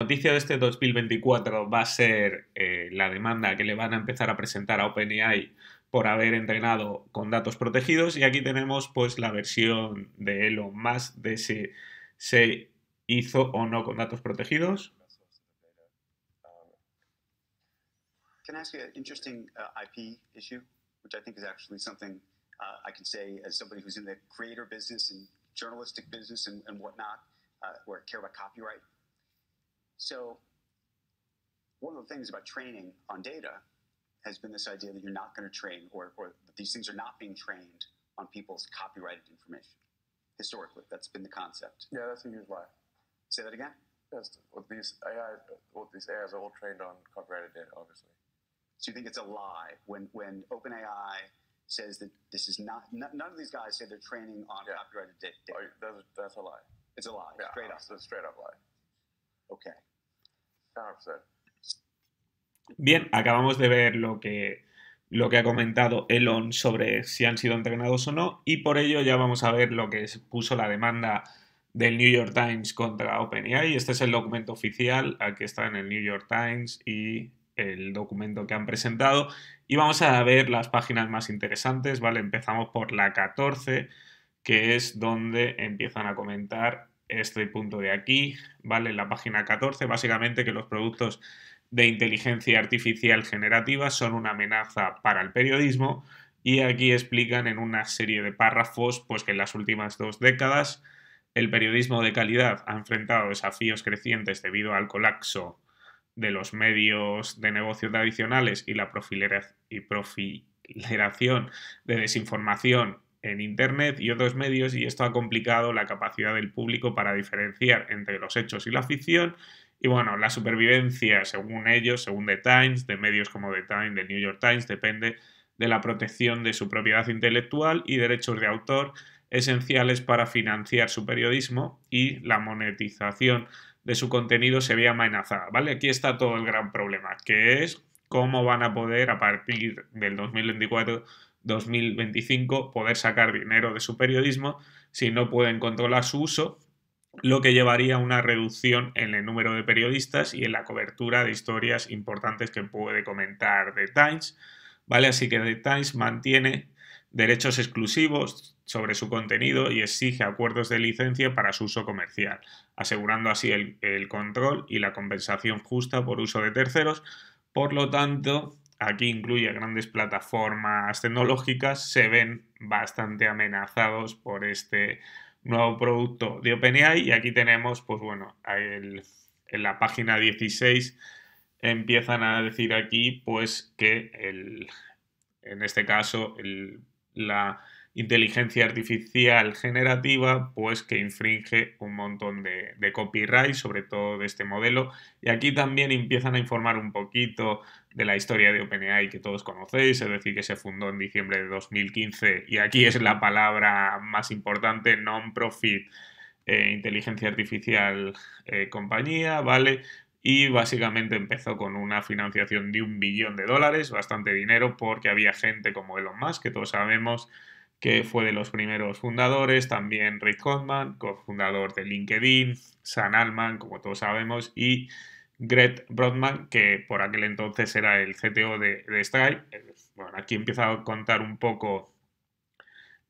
noticia de este 2024 va a ser eh, la demanda que le van a empezar a presentar a OpenAI por haber entrenado con datos protegidos y aquí tenemos pues la versión de Elon Musk de si se hizo o no con datos protegidos. Can I ask you an interesting uh, IP issue, which I think is actually something uh, I can say as somebody who's in the creator business and journalistic business and, and whatnot, uh, where I care about copyright. So, one of the things about training on data has been this idea that you're not going to train, or, or these things are not being trained on people's copyrighted information. Historically, that's been the concept. Yeah, that's a huge lie. Say that again. Yes, well, these AI, well, these AIs are all trained on copyrighted data, obviously. So you think it's a lie when when OpenAI says that this is not none of these guys say they're training on yeah. copyrighted data. Oh, that's, that's a lie. It's a lie. Yeah, straight up. It's a straight up lie. Bien, acabamos de ver lo que, lo que ha comentado Elon sobre si han sido entrenados o no, y por ello ya vamos a ver lo que puso la demanda del New York Times contra OpenAI. Este es el documento oficial, aquí está en el New York Times y el documento que han presentado. Y vamos a ver las páginas más interesantes, ¿vale? Empezamos por la 14, que es donde empiezan a comentar este punto de aquí, ¿vale? En la página 14, básicamente que los productos de inteligencia artificial generativa son una amenaza para el periodismo y aquí explican en una serie de párrafos pues que en las últimas dos décadas el periodismo de calidad ha enfrentado desafíos crecientes debido al colapso de los medios de negocio tradicionales y la profileración de desinformación en Internet y otros medios y esto ha complicado la capacidad del público para diferenciar entre los hechos y la ficción. Y bueno, la supervivencia, según ellos, según The Times, de medios como The Times, The New York Times, depende de la protección de su propiedad intelectual y derechos de autor esenciales para financiar su periodismo y la monetización de su contenido se ve amenazada, ¿vale? Aquí está todo el gran problema, que es cómo van a poder a partir del 2024 2025 poder sacar dinero de su periodismo si no pueden controlar su uso, lo que llevaría a una reducción en el número de periodistas y en la cobertura de historias importantes que puede comentar The Times. ¿Vale? Así que The Times mantiene derechos exclusivos sobre su contenido y exige acuerdos de licencia para su uso comercial, asegurando así el control y la compensación justa por uso de terceros. Por lo tanto, aquí incluye grandes plataformas tecnológicas, se ven bastante amenazados por este nuevo producto de OpenAI. Y aquí tenemos, pues bueno, en la página 16 empiezan a decir aquí, pues que en este caso la inteligencia artificial generativa, pues que infringe un montón de, de, copyright, sobre todo de este modelo. Y aquí también empiezan a informar un poquito de la historia de OpenAI que todos conocéis, es decir, que se fundó en diciembre de 2015 y aquí es la palabra más importante, non-profit, eh, inteligencia artificial, eh, compañía, ¿vale? Y básicamente empezó con una financiación de un billón de dólares, bastante dinero, porque había gente como Elon Musk, que todos sabemos que fue de los primeros fundadores, también Rick Hoffman, cofundador de LinkedIn, San Alman, como todos sabemos, y Gret Brodman, que por aquel entonces era el CTO de, de Bueno, aquí empieza a contar un poco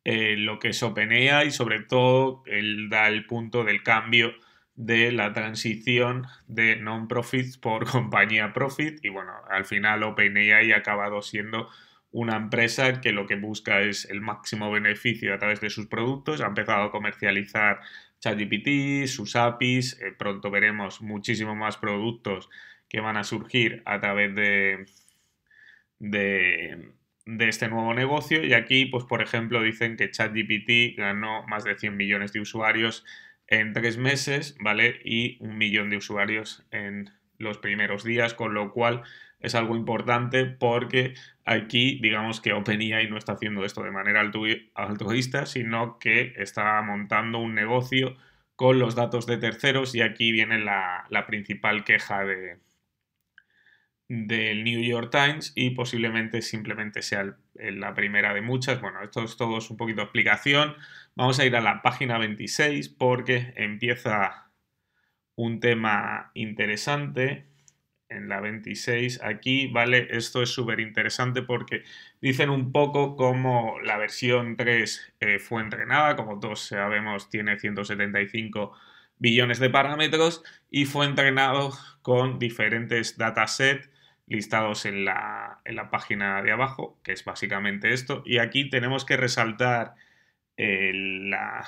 eh, lo que es OpenAI y sobre todo él da el punto del cambio de la transición de non profit por compañía profit y bueno, al final OpenAI ha acabado siendo una empresa que lo que busca es el máximo beneficio a través de sus productos, ha empezado a comercializar ChatGPT, sus APIs, eh, pronto veremos muchísimos más productos que van a surgir a través de, de, este nuevo negocio. Y aquí, pues por ejemplo, dicen que ChatGPT ganó más de 100 millones de usuarios en tres meses, ¿vale? Y un millón de usuarios en los primeros días, con lo cual es algo importante porque aquí digamos que OpenAI no está haciendo esto de manera altruista, sino que está montando un negocio con los datos de terceros y aquí viene la, principal queja de, del New York Times y posiblemente simplemente sea la primera de muchas. Bueno, esto es todo un poquito de explicación. Vamos a ir a la página 26 porque empieza un tema interesante en la 26 aquí, ¿vale? Esto es súper interesante porque dicen un poco cómo la versión 3 eh, fue entrenada, como todos sabemos tiene 175 billones de parámetros y fue entrenado con diferentes datasets listados en la, en la página de abajo, que es básicamente esto. Y aquí tenemos que resaltar eh, la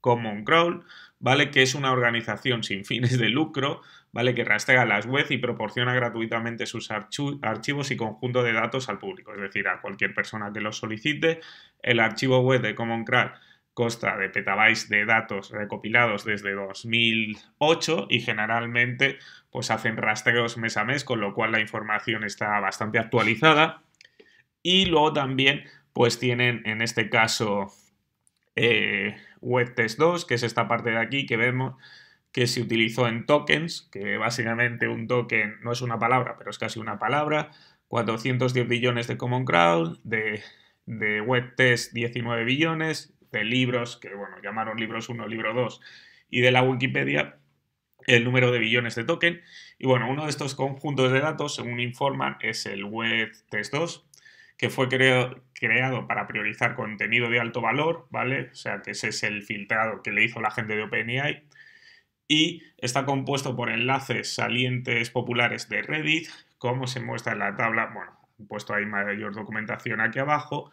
Common Crawl, ¿vale? Que es una organización sin fines de lucro, ¿vale? que rastrea las webs y proporciona gratuitamente sus archivos y conjunto de datos al público, es decir, a cualquier persona que los solicite. El archivo web de Common Crawl consta de petabytes de datos recopilados desde 2008 y generalmente pues hacen rastreos mes a mes, con lo cual la información está bastante actualizada. Y luego también pues tienen en este caso eh, WebTest 2, que es esta parte de aquí que vemos, que se utilizó en tokens, que básicamente un token no es una palabra, pero es casi una palabra, 410 billones de Common Crowd, de, de web test 19 billones, de libros, que bueno, llamaron libros 1, libro 2, y de la Wikipedia el número de billones de token. Y bueno, uno de estos conjuntos de datos, según informan, es el web test 2, que fue creado, creado para priorizar contenido de alto valor, ¿vale? O sea, que ese es el filtrado que le hizo la gente de OpenAI y está compuesto por enlaces salientes populares de Reddit, como se muestra en la tabla, bueno, he puesto ahí mayor documentación aquí abajo,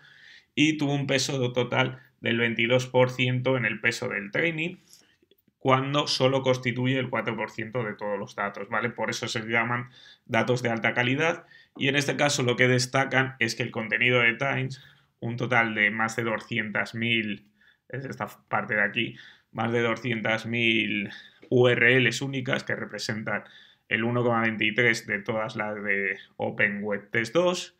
y tuvo un peso total del 22% en el peso del training, cuando solo constituye el 4% de todos los datos, ¿vale? Por eso se llaman datos de alta calidad y en este caso lo que destacan es que el contenido de Times, un total de más de 200.000, es esta parte de aquí, más de 200.000 URLs únicas que representan el 1,23 de todas las de Open Web Test 2,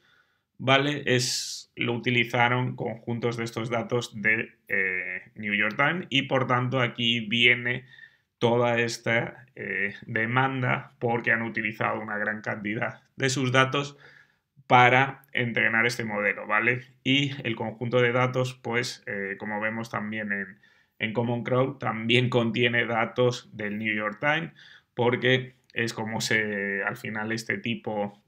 ¿vale? Es, lo utilizaron conjuntos de estos datos de eh, New York Times y por tanto aquí viene toda esta eh, demanda porque han utilizado una gran cantidad de sus datos para entrenar este modelo, ¿vale? Y el conjunto de datos, pues, eh, como vemos también en, en Common Crowd también contiene datos del New York Times, porque es como se, al final, este tipo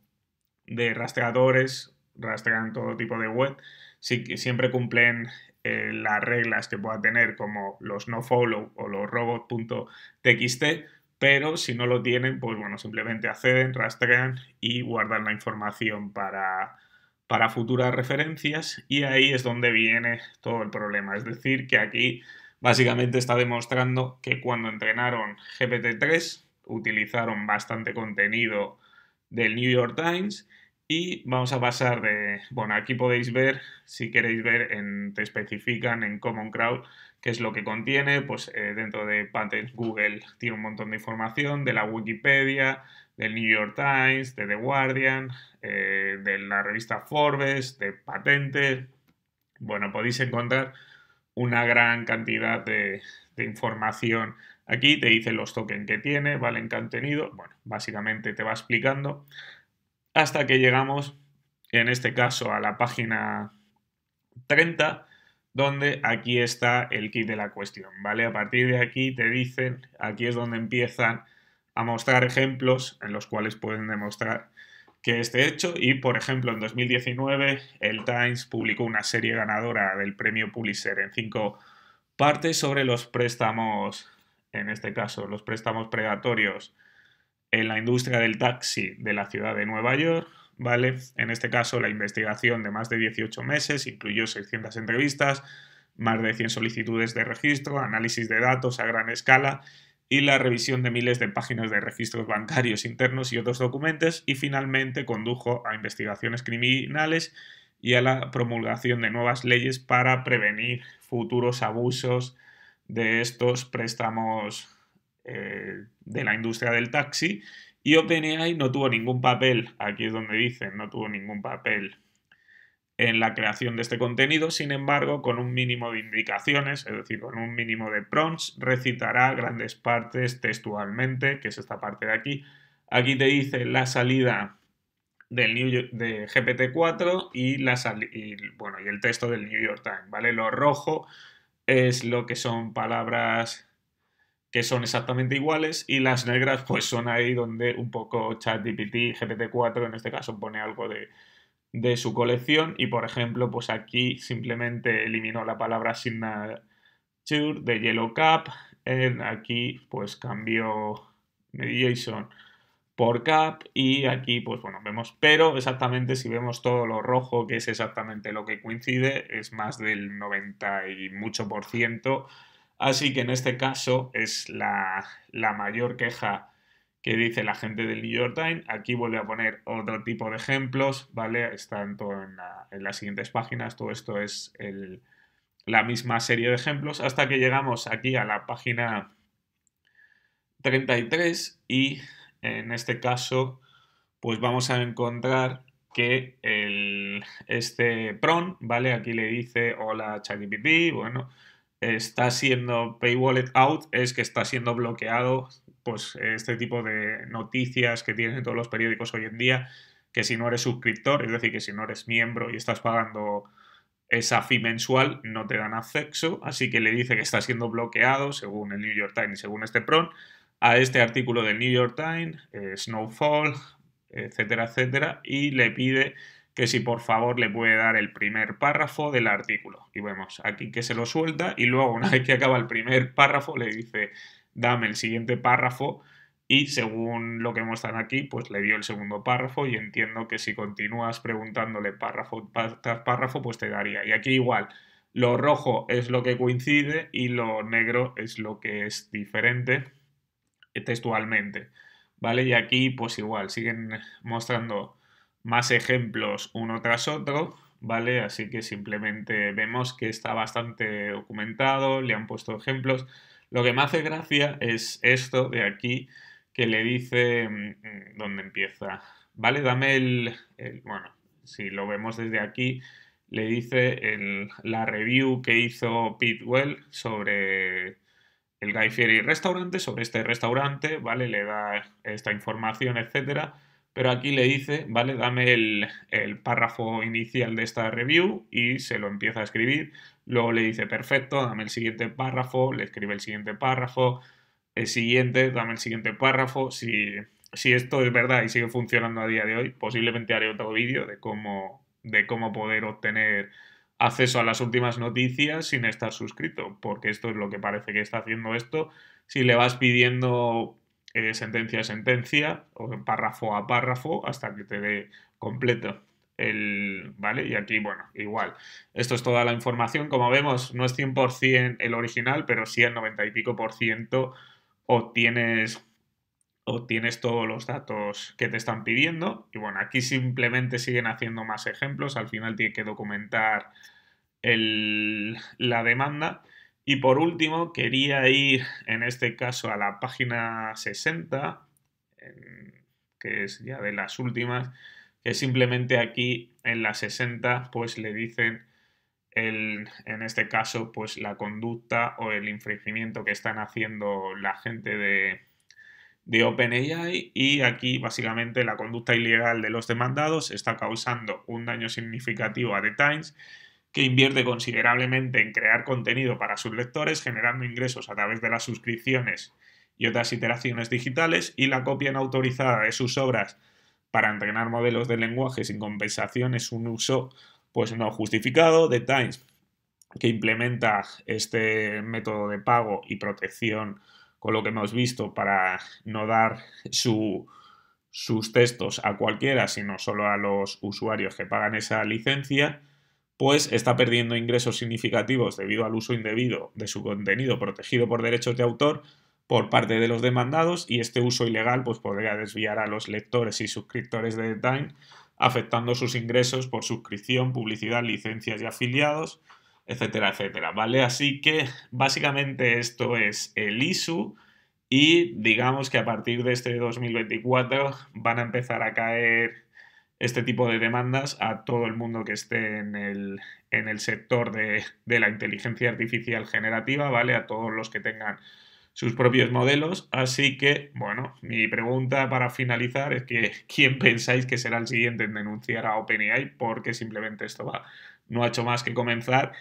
de rastreadores rastrean todo tipo de web, siempre cumplen eh, las reglas que pueda tener como los no follow o los robot.txt, pero si no lo tienen, pues bueno, simplemente acceden, rastrean y guardan la información para, para futuras referencias y ahí es donde viene todo el problema. Es decir, que aquí Básicamente está demostrando que cuando entrenaron GPT-3 utilizaron bastante contenido del New York Times y vamos a pasar de, bueno, aquí podéis ver, si queréis ver, en, te especifican en Common Crowd qué es lo que contiene, pues eh, dentro de Patents Google tiene un montón de información, de la Wikipedia, del New York Times, de The Guardian, eh, de la revista Forbes, de patentes. Bueno, podéis encontrar una gran cantidad de, información. Aquí te dice los tokens que tiene, valen contenido. Bueno, básicamente te va explicando hasta que llegamos, en este caso, a la página 30, donde aquí está el kit de la cuestión, ¿vale? A partir de aquí te dicen, aquí es donde empiezan a mostrar ejemplos en los cuales pueden demostrar que este hecho y, por ejemplo, en 2019 el Times publicó una serie ganadora del premio Pulitzer en cinco partes sobre los préstamos, en este caso, los préstamos predatorios en la industria del taxi de la ciudad de Nueva York, ¿vale? En este caso, la investigación de más de 18 meses incluyó 600 entrevistas, más de 100 solicitudes de registro, análisis de datos a gran escala y la revisión de miles de páginas de registros bancarios internos y otros documentos, y finalmente condujo a investigaciones criminales y a la promulgación de nuevas leyes para prevenir futuros abusos de estos préstamos eh, de la industria del taxi. Y OpenAI no tuvo ningún papel, aquí es donde dicen, no tuvo ningún papel en la creación de este contenido, sin embargo, con un mínimo de indicaciones, es decir, con un mínimo de prompts, recitará grandes partes textualmente, que es esta parte de aquí. Aquí te dice la salida del New de GPT-4 y, la bueno, y el texto del New York Times, ¿vale? Lo rojo es lo que son palabras que son exactamente iguales y las negras pues son ahí donde un poco ChatGPT, GPT-4 en este caso pone algo de, de su colección y por ejemplo pues aquí simplemente eliminó la palabra signature de yellow cap en aquí pues cambió mediation por cap y aquí pues bueno vemos pero exactamente si vemos todo lo rojo que es exactamente lo que coincide es más del 90 y mucho por ciento así que en este caso es la, la mayor queja que dice la gente del New York Times. Aquí vuelve a poner otro tipo de ejemplos, ¿vale? Están en, las siguientes páginas, todo esto es el, la misma serie de ejemplos, hasta que llegamos aquí a la página 33 y en este caso, pues vamos a encontrar que el, este PRON, ¿vale? Aquí le dice, hola ChatGPT, bueno, está siendo pay out, es que está siendo bloqueado pues este tipo de noticias que tienen todos los periódicos hoy en día, que si no eres suscriptor, es decir, que si no eres miembro y estás pagando esa fee mensual, no te dan acceso, así que le dice que está siendo bloqueado, según el New York Times y según este PRON, a este artículo del New York Times, eh, Snowfall, etcétera, etcétera, y le pide que si por favor le puede dar el primer párrafo del artículo. Y vemos aquí que se lo suelta y luego una vez que acaba el primer párrafo le dice dame el siguiente párrafo y según lo que muestran aquí, pues le dio el segundo párrafo y entiendo que si continúas preguntándole párrafo tras párrafo, pues te daría. Y aquí igual, lo rojo es lo que coincide y lo negro es lo que es diferente textualmente, ¿vale? Y aquí pues igual, siguen mostrando más ejemplos uno tras otro, ¿vale? Así que simplemente vemos que está bastante documentado, le han puesto ejemplos lo que me hace gracia es esto de aquí que le dice mm, mm, ¿dónde empieza. Vale, dame el, bueno, si lo vemos desde aquí, le dice la review que hizo Pitwell sobre el Guy Fieri restaurante, sobre este restaurante, ¿vale? Le da esta información, etcétera pero aquí le dice, vale, dame el, párrafo inicial de esta review y se lo empieza a escribir. Luego le dice, perfecto, dame el siguiente párrafo, le escribe el siguiente párrafo, el siguiente, dame el siguiente párrafo. Si, si esto es verdad y sigue funcionando a día de hoy, posiblemente haré otro vídeo de cómo, de cómo poder obtener acceso a las últimas noticias sin estar suscrito, porque esto es lo que parece que está haciendo esto. Si le vas pidiendo eh, sentencia a sentencia o párrafo a párrafo hasta que te dé completo. El, ¿Vale? Y aquí, bueno, igual. Esto es toda la información. Como vemos, no es 100% el original, pero sí el 90 y pico por ciento obtienes, obtienes todos los datos que te están pidiendo. Y bueno, aquí simplemente siguen haciendo más ejemplos. Al final tiene que documentar el, la demanda. Y por último, quería ir en este caso a la página 60, que es ya de las últimas, que simplemente aquí en la 60 pues le dicen en este caso pues la conducta o el infringimiento que están haciendo la gente de, de OpenAI y aquí básicamente la conducta ilegal de los demandados está causando un daño significativo a The Times que invierte considerablemente en crear contenido para sus lectores, generando ingresos a través de las suscripciones y otras iteraciones digitales, y la copia no autorizada de sus obras para entrenar modelos de lenguaje sin compensación es un uso pues no justificado. de Times, que implementa este método de pago y protección con lo que hemos visto para no dar sus textos a cualquiera, sino solo a los usuarios que pagan esa licencia pues está perdiendo ingresos significativos debido al uso indebido de su contenido protegido por derechos de autor por parte de los demandados y este uso ilegal pues, podría desviar a los lectores y suscriptores de The Time afectando sus ingresos por suscripción, publicidad, licencias y afiliados, etcétera, etcétera, ¿vale? Así que básicamente esto es el ISU y digamos que a partir de este 2024 van a empezar a caer este tipo de demandas a todo el mundo que esté en el, en el sector de, la inteligencia artificial generativa, ¿vale? A todos los que tengan sus propios modelos. Así que, bueno, mi pregunta para finalizar es que ¿quién pensáis que será el siguiente en denunciar a OpenAI? Porque simplemente esto va, no ha hecho más que comenzar.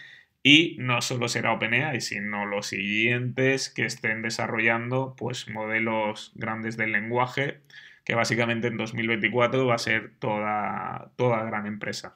Y no solo será OpenAI, sino los siguientes que estén desarrollando pues modelos grandes del lenguaje que básicamente en 2024 va a ser toda, toda gran empresa.